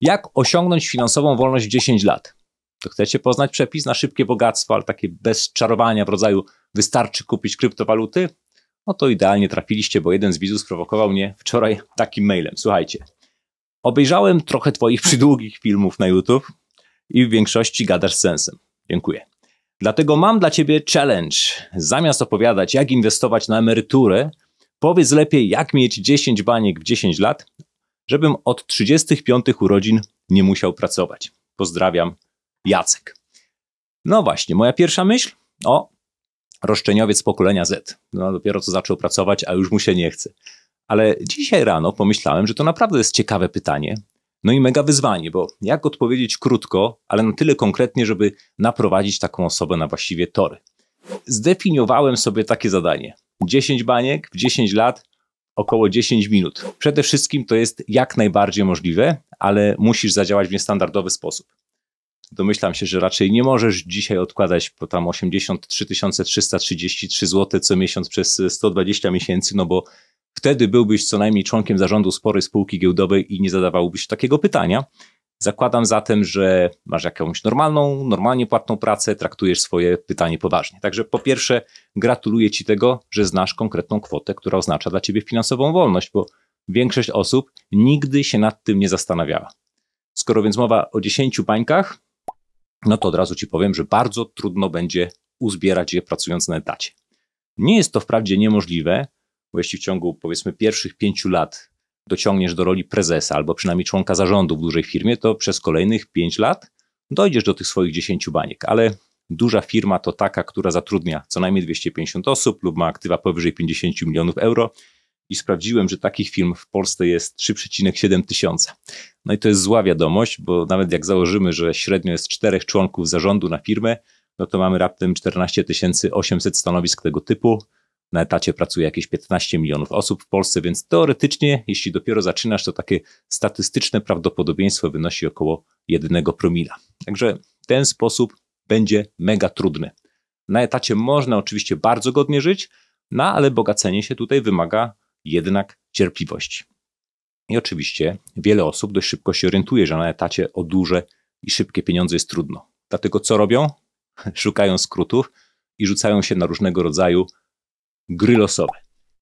Jak osiągnąć finansową wolność w 10 lat? To chcecie poznać przepis na szybkie bogactwo, ale takie bez czarowania w rodzaju wystarczy kupić kryptowaluty? No to idealnie trafiliście, bo jeden z widzów sprowokował mnie wczoraj takim mailem. Słuchajcie, obejrzałem trochę twoich przydługich filmów na YouTube i w większości gadasz z sensem. Dziękuję. Dlatego mam dla ciebie challenge. Zamiast opowiadać, jak inwestować na emeryturę, powiedz lepiej, jak mieć 10 baniek w 10 lat żebym od 35 urodzin nie musiał pracować. Pozdrawiam, Jacek. No właśnie, moja pierwsza myśl o roszczeniowiec pokolenia Z. No dopiero co zaczął pracować, a już mu się nie chce. Ale dzisiaj rano pomyślałem, że to naprawdę jest ciekawe pytanie, no i mega wyzwanie, bo jak odpowiedzieć krótko, ale na tyle konkretnie, żeby naprowadzić taką osobę na właściwie tory. Zdefiniowałem sobie takie zadanie. 10 baniek w 10 lat około 10 minut. Przede wszystkim to jest jak najbardziej możliwe, ale musisz zadziałać w niestandardowy sposób. Domyślam się, że raczej nie możesz dzisiaj odkładać po tam 83 333 zł co miesiąc przez 120 miesięcy, no bo wtedy byłbyś co najmniej członkiem zarządu sporej spółki giełdowej i nie zadawałbyś takiego pytania. Zakładam zatem, że masz jakąś normalną, normalnie płatną pracę, traktujesz swoje pytanie poważnie. Także po pierwsze, gratuluję Ci tego, że znasz konkretną kwotę, która oznacza dla Ciebie finansową wolność, bo większość osób nigdy się nad tym nie zastanawiała. Skoro więc mowa o 10 bańkach, no to od razu Ci powiem, że bardzo trudno będzie uzbierać je pracując na etacie. Nie jest to wprawdzie niemożliwe, bo jeśli w ciągu powiedzmy pierwszych pięciu lat dociągniesz do roli prezesa albo przynajmniej członka zarządu w dużej firmie, to przez kolejnych 5 lat dojdziesz do tych swoich 10 baniek, ale duża firma to taka, która zatrudnia co najmniej 250 osób lub ma aktywa powyżej 50 milionów euro. I sprawdziłem, że takich firm w Polsce jest 3,7 tysiąca. No i to jest zła wiadomość, bo nawet jak założymy, że średnio jest czterech członków zarządu na firmę, no to mamy raptem 14 800 stanowisk tego typu na etacie pracuje jakieś 15 milionów osób w Polsce, więc teoretycznie, jeśli dopiero zaczynasz, to takie statystyczne prawdopodobieństwo wynosi około 1 promila. Także ten sposób będzie mega trudny. Na etacie można oczywiście bardzo godnie żyć, no ale bogacenie się tutaj wymaga jednak cierpliwości. I oczywiście wiele osób dość szybko się orientuje, że na etacie o duże i szybkie pieniądze jest trudno. Dlatego co robią? Szukają skrótów i rzucają się na różnego rodzaju gry losowe.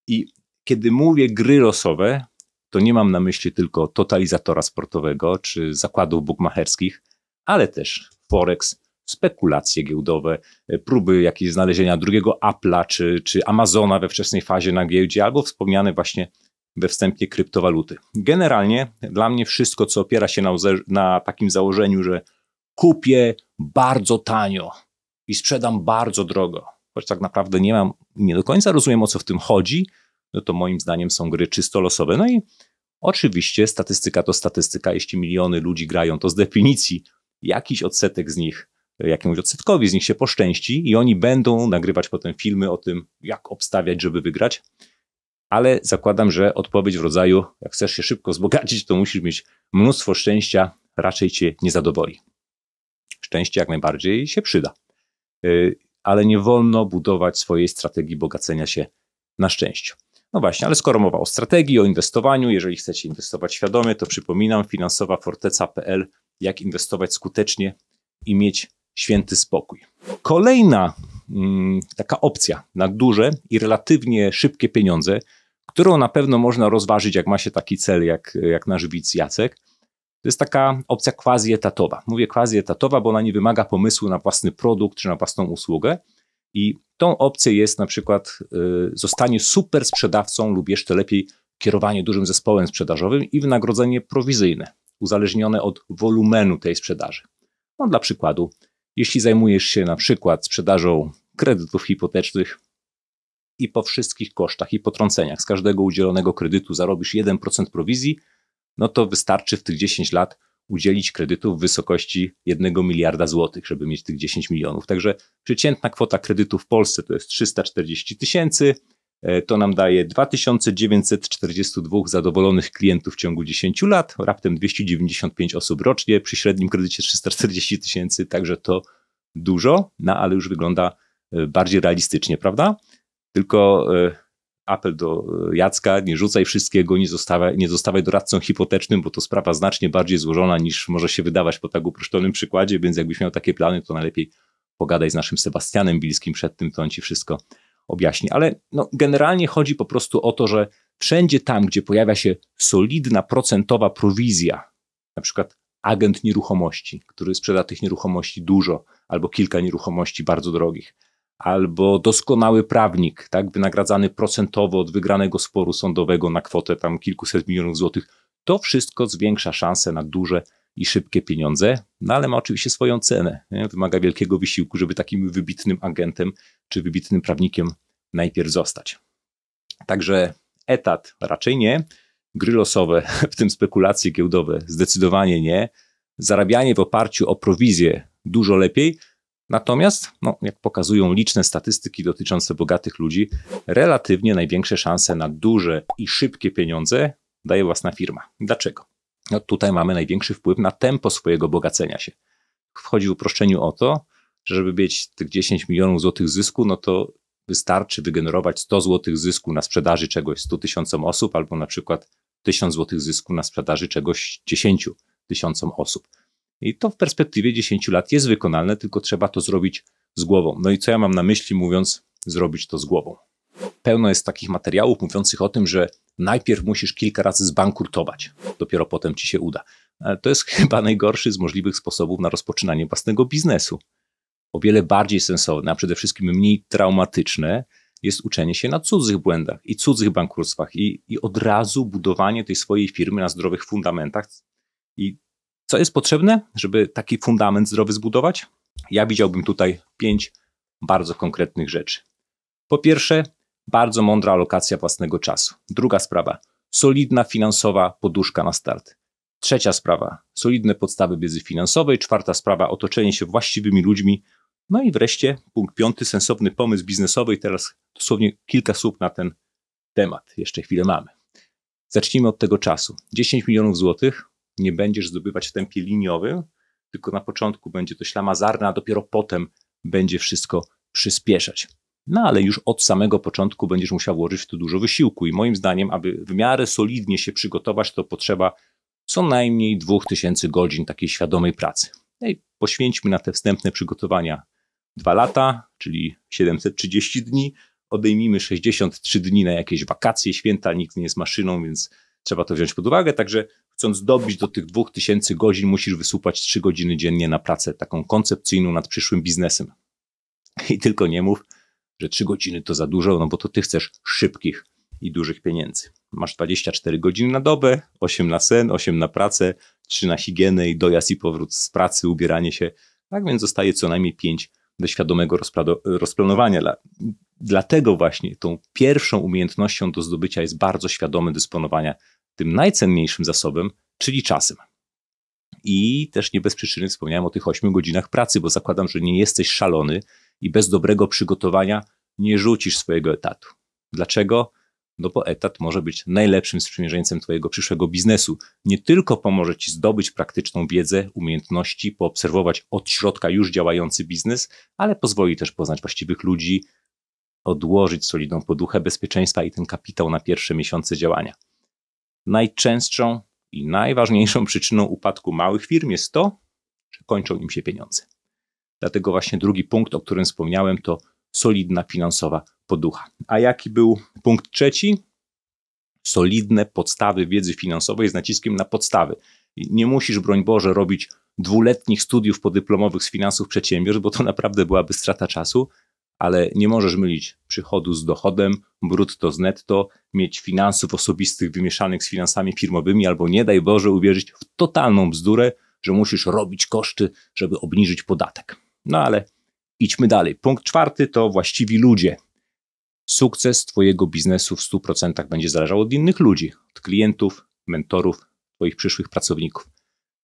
I kiedy mówię gry losowe, to nie mam na myśli tylko totalizatora sportowego czy zakładów bukmacherskich, ale też forex, spekulacje giełdowe, e, próby jakieś znalezienia drugiego Apple'a czy, czy Amazona we wczesnej fazie na giełdzie, albo wspomniane właśnie we wstępie kryptowaluty. Generalnie dla mnie wszystko, co opiera się na, na takim założeniu, że kupię bardzo tanio i sprzedam bardzo drogo, choć tak naprawdę nie mam, nie do końca rozumiem o co w tym chodzi, no to moim zdaniem są gry czysto losowe. No i oczywiście statystyka to statystyka, jeśli miliony ludzi grają, to z definicji jakiś odsetek z nich, jakiemuś odsetkowi z nich się poszczęści i oni będą nagrywać potem filmy o tym, jak obstawiać, żeby wygrać. Ale zakładam, że odpowiedź w rodzaju, jak chcesz się szybko wzbogacić, to musisz mieć mnóstwo szczęścia, raczej cię nie zadowoli. Szczęście jak najbardziej się przyda. Y, ale nie wolno budować swojej strategii bogacenia się na szczęściu. No właśnie, ale skoro mowa o strategii, o inwestowaniu, jeżeli chcecie inwestować świadomie, to przypominam finansowaforteca.pl, jak inwestować skutecznie i mieć święty spokój. Kolejna mm, taka opcja na duże i relatywnie szybkie pieniądze, którą na pewno można rozważyć, jak ma się taki cel jak, jak nasz widz Jacek, to jest taka opcja quasi-etatowa. Mówię quasi-etatowa, bo ona nie wymaga pomysłu na własny produkt czy na własną usługę. I tą opcją jest na przykład y, zostanie super sprzedawcą lub jeszcze lepiej kierowanie dużym zespołem sprzedażowym i wynagrodzenie prowizyjne, uzależnione od wolumenu tej sprzedaży. No, dla przykładu, jeśli zajmujesz się na przykład sprzedażą kredytów hipotecznych i po wszystkich kosztach i potrąceniach z każdego udzielonego kredytu zarobisz 1% prowizji – no to wystarczy w tych 10 lat udzielić kredytów w wysokości 1 miliarda złotych, żeby mieć tych 10 milionów. Także przeciętna kwota kredytu w Polsce to jest 340 tysięcy. E, to nam daje 2942 zadowolonych klientów w ciągu 10 lat, raptem 295 osób rocznie przy średnim kredycie 340 tysięcy, także to dużo, no ale już wygląda e, bardziej realistycznie, prawda? Tylko e, apel do e, Jacka, nie rzucaj wszystkiego, nie zostawaj, nie zostawaj doradcą hipotecznym, bo to sprawa znacznie bardziej złożona niż może się wydawać po tak uproszczonym przykładzie, więc jakbyś miał takie plany, to najlepiej pogadaj z naszym Sebastianem Bilskim przed tym, to on ci wszystko objaśni. Ale no, generalnie chodzi po prostu o to, że wszędzie tam, gdzie pojawia się solidna procentowa prowizja, na przykład agent nieruchomości, który sprzeda tych nieruchomości dużo albo kilka nieruchomości bardzo drogich, albo doskonały prawnik, tak, wynagradzany procentowo od wygranego sporu sądowego na kwotę tam kilkuset milionów złotych, to wszystko zwiększa szanse na duże i szybkie pieniądze, no ale ma oczywiście swoją cenę. Nie? Wymaga wielkiego wysiłku, żeby takim wybitnym agentem czy wybitnym prawnikiem najpierw zostać. Także etat raczej nie, gry losowe, w tym spekulacje giełdowe zdecydowanie nie, zarabianie w oparciu o prowizję dużo lepiej, Natomiast, no, jak pokazują liczne statystyki dotyczące bogatych ludzi, relatywnie największe szanse na duże i szybkie pieniądze daje własna firma. Dlaczego? No, tutaj mamy największy wpływ na tempo swojego bogacenia się. Wchodzi w uproszczeniu o to, że żeby mieć tych 10 milionów złotych zysku, no to wystarczy wygenerować 100 złotych zysku na sprzedaży czegoś 100 tysiącom osób, albo na przykład 1000 złotych zysku na sprzedaży czegoś 10 tysiącom osób. I to w perspektywie 10 lat jest wykonalne, tylko trzeba to zrobić z głową. No i co ja mam na myśli, mówiąc, zrobić to z głową? Pełno jest takich materiałów mówiących o tym, że najpierw musisz kilka razy zbankrutować dopiero potem ci się uda. Ale to jest chyba najgorszy z możliwych sposobów na rozpoczynanie własnego biznesu. O wiele bardziej sensowne, a przede wszystkim mniej traumatyczne jest uczenie się na cudzych błędach i cudzych bankructwach i, i od razu budowanie tej swojej firmy na zdrowych fundamentach i co jest potrzebne, żeby taki fundament zdrowy zbudować? Ja widziałbym tutaj pięć bardzo konkretnych rzeczy. Po pierwsze, bardzo mądra alokacja własnego czasu. Druga sprawa, solidna finansowa poduszka na start. Trzecia sprawa, solidne podstawy wiedzy finansowej. Czwarta sprawa, otoczenie się właściwymi ludźmi. No i wreszcie punkt piąty, sensowny pomysł biznesowy. I teraz dosłownie kilka słów na ten temat. Jeszcze chwilę mamy. Zacznijmy od tego czasu. 10 milionów złotych nie będziesz zdobywać w tempie liniowym, tylko na początku będzie to ślamazarne, a dopiero potem będzie wszystko przyspieszać. No ale już od samego początku będziesz musiał włożyć w to dużo wysiłku i moim zdaniem, aby w miarę solidnie się przygotować, to potrzeba co najmniej 2000 godzin takiej świadomej pracy. No i poświęćmy na te wstępne przygotowania 2 lata, czyli 730 dni, odejmijmy 63 dni na jakieś wakacje, święta, nikt nie jest maszyną, więc trzeba to wziąć pod uwagę. Także chcąc dobić do tych 2000 godzin, musisz wysupać 3 godziny dziennie na pracę taką koncepcyjną nad przyszłym biznesem. I tylko nie mów, że 3 godziny to za dużo, no bo to ty chcesz szybkich i dużych pieniędzy. Masz 24 godziny na dobę, 8 na sen, 8 na pracę, 3 na higienę i dojazd i powrót z pracy, ubieranie się. Tak więc zostaje co najmniej 5 do świadomego rozplanowania. Dla, dlatego właśnie tą pierwszą umiejętnością do zdobycia jest bardzo świadome dysponowanie tym najcenniejszym zasobem, czyli czasem. I też nie bez przyczyny wspomniałem o tych 8 godzinach pracy, bo zakładam, że nie jesteś szalony i bez dobrego przygotowania nie rzucisz swojego etatu. Dlaczego? no bo etat może być najlepszym sprzymierzeńcem Twojego przyszłego biznesu. Nie tylko pomoże Ci zdobyć praktyczną wiedzę, umiejętności, poobserwować od środka już działający biznes, ale pozwoli też poznać właściwych ludzi, odłożyć solidną poduchę bezpieczeństwa i ten kapitał na pierwsze miesiące działania. Najczęstszą i najważniejszą przyczyną upadku małych firm jest to, że kończą im się pieniądze. Dlatego właśnie drugi punkt, o którym wspomniałem, to solidna finansowa poducha. A jaki był punkt trzeci? Solidne podstawy wiedzy finansowej z naciskiem na podstawy. Nie musisz, broń Boże, robić dwuletnich studiów podyplomowych z finansów przedsiębiorstw, bo to naprawdę byłaby strata czasu, ale nie możesz mylić przychodu z dochodem, brutto z netto, mieć finansów osobistych wymieszanych z finansami firmowymi, albo nie daj Boże uwierzyć w totalną bzdurę, że musisz robić koszty, żeby obniżyć podatek. No ale idźmy dalej. Punkt czwarty to właściwi ludzie. Sukces Twojego biznesu w 100% będzie zależał od innych ludzi, od klientów, mentorów, Twoich przyszłych pracowników.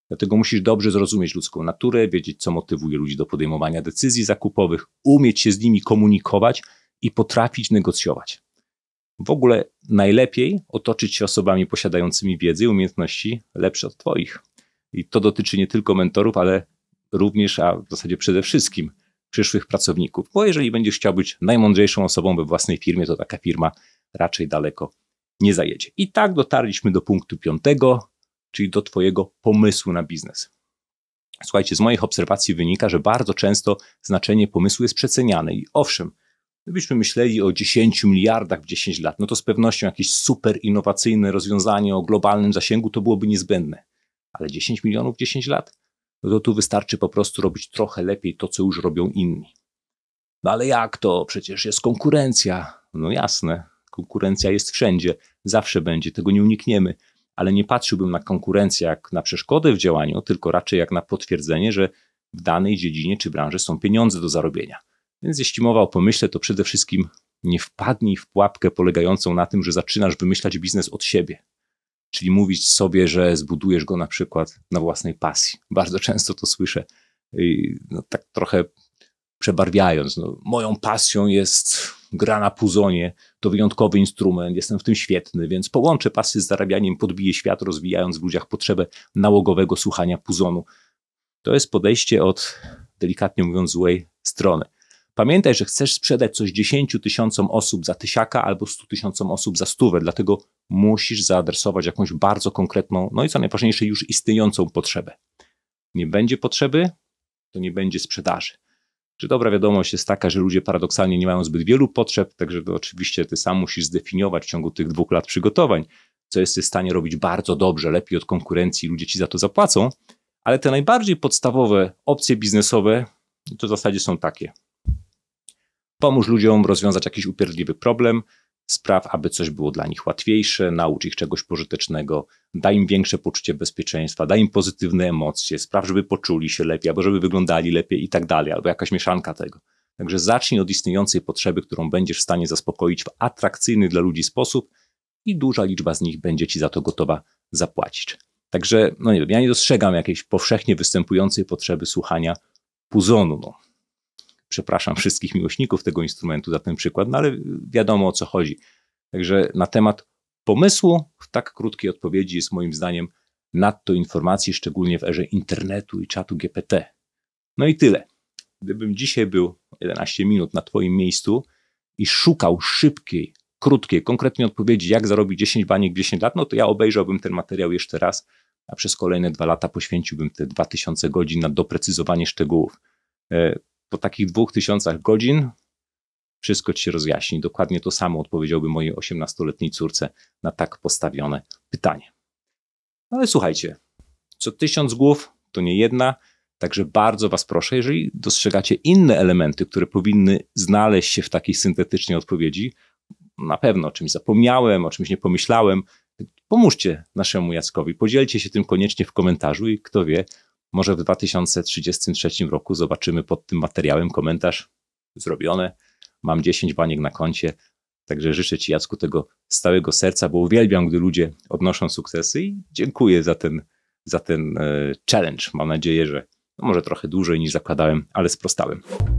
Dlatego musisz dobrze zrozumieć ludzką naturę, wiedzieć, co motywuje ludzi do podejmowania decyzji zakupowych, umieć się z nimi komunikować i potrafić negocjować. W ogóle najlepiej otoczyć się osobami posiadającymi wiedzę i umiejętności lepsze od Twoich. I to dotyczy nie tylko mentorów, ale również, a w zasadzie przede wszystkim przyszłych pracowników, bo jeżeli będziesz chciał być najmądrzejszą osobą we własnej firmie, to taka firma raczej daleko nie zajedzie. I tak dotarliśmy do punktu piątego, czyli do Twojego pomysłu na biznes. Słuchajcie, z moich obserwacji wynika, że bardzo często znaczenie pomysłu jest przeceniane i owszem, Gdybyśmy myśleli o 10 miliardach w 10 lat, no to z pewnością jakieś super innowacyjne rozwiązanie o globalnym zasięgu to byłoby niezbędne. Ale 10 milionów w 10 lat? no to tu wystarczy po prostu robić trochę lepiej to, co już robią inni. No ale jak to? Przecież jest konkurencja. No jasne, konkurencja jest wszędzie, zawsze będzie, tego nie unikniemy, ale nie patrzyłbym na konkurencję jak na przeszkodę w działaniu, tylko raczej jak na potwierdzenie, że w danej dziedzinie czy branży są pieniądze do zarobienia. Więc jeśli mowa o pomyśle, to przede wszystkim nie wpadnij w pułapkę polegającą na tym, że zaczynasz wymyślać biznes od siebie czyli mówić sobie, że zbudujesz go na przykład na własnej pasji. Bardzo często to słyszę, no, tak trochę przebarwiając. No, moją pasją jest gra na puzonie, to wyjątkowy instrument, jestem w tym świetny, więc połączę pasję z zarabianiem, podbiję świat, rozwijając w ludziach potrzebę nałogowego słuchania puzonu. To jest podejście od, delikatnie mówiąc, złej strony. Pamiętaj, że chcesz sprzedać coś 10 tysiącom osób za tysiaka albo 100 tysiącom osób za stówę, dlatego musisz zaadresować jakąś bardzo konkretną, no i co najważniejsze, już istniejącą potrzebę. Nie będzie potrzeby, to nie będzie sprzedaży. Czy dobra wiadomość jest taka, że ludzie paradoksalnie nie mają zbyt wielu potrzeb, także to oczywiście ty sam musisz zdefiniować w ciągu tych dwóch lat przygotowań, co jesteś w stanie robić bardzo dobrze, lepiej od konkurencji, ludzie ci za to zapłacą, ale te najbardziej podstawowe opcje biznesowe to w zasadzie są takie. Pomóż ludziom rozwiązać jakiś upierdliwy problem, spraw, aby coś było dla nich łatwiejsze, naucz ich czegoś pożytecznego, daj im większe poczucie bezpieczeństwa, daj im pozytywne emocje, spraw, żeby poczuli się lepiej, albo żeby wyglądali lepiej i tak dalej, albo jakaś mieszanka tego. Także zacznij od istniejącej potrzeby, którą będziesz w stanie zaspokoić w atrakcyjny dla ludzi sposób i duża liczba z nich będzie ci za to gotowa zapłacić. Także, no nie wiem, ja nie dostrzegam jakiejś powszechnie występującej potrzeby słuchania puzonu. No Przepraszam wszystkich miłośników tego instrumentu za ten przykład, no ale wiadomo o co chodzi. Także na temat pomysłu w tak krótkiej odpowiedzi jest moim zdaniem nadto informacji, szczególnie w erze internetu i czatu GPT. No i tyle. Gdybym dzisiaj był 11 minut na Twoim miejscu i szukał szybkiej, krótkiej, konkretnej odpowiedzi, jak zarobić 10 baniek w 10 lat, no to ja obejrzałbym ten materiał jeszcze raz, a przez kolejne dwa lata poświęciłbym te 2000 godzin na doprecyzowanie szczegółów. E, po takich dwóch tysiącach godzin wszystko ci się rozjaśni. Dokładnie to samo odpowiedziałby mojej 18-letniej córce na tak postawione pytanie. No ale słuchajcie, co tysiąc głów to nie jedna, także bardzo Was proszę, jeżeli dostrzegacie inne elementy, które powinny znaleźć się w takiej syntetycznej odpowiedzi, na pewno o czymś zapomniałem, o czymś nie pomyślałem, pomóżcie naszemu Jackowi, podzielcie się tym koniecznie w komentarzu i kto wie, może w 2033 roku zobaczymy pod tym materiałem komentarz zrobione. Mam 10 baniek na koncie. Także życzę Ci, Jacku, tego z całego serca, bo uwielbiam, gdy ludzie odnoszą sukcesy i dziękuję za ten, za ten e, challenge. Mam nadzieję, że no może trochę dłużej niż zakładałem, ale sprostałem.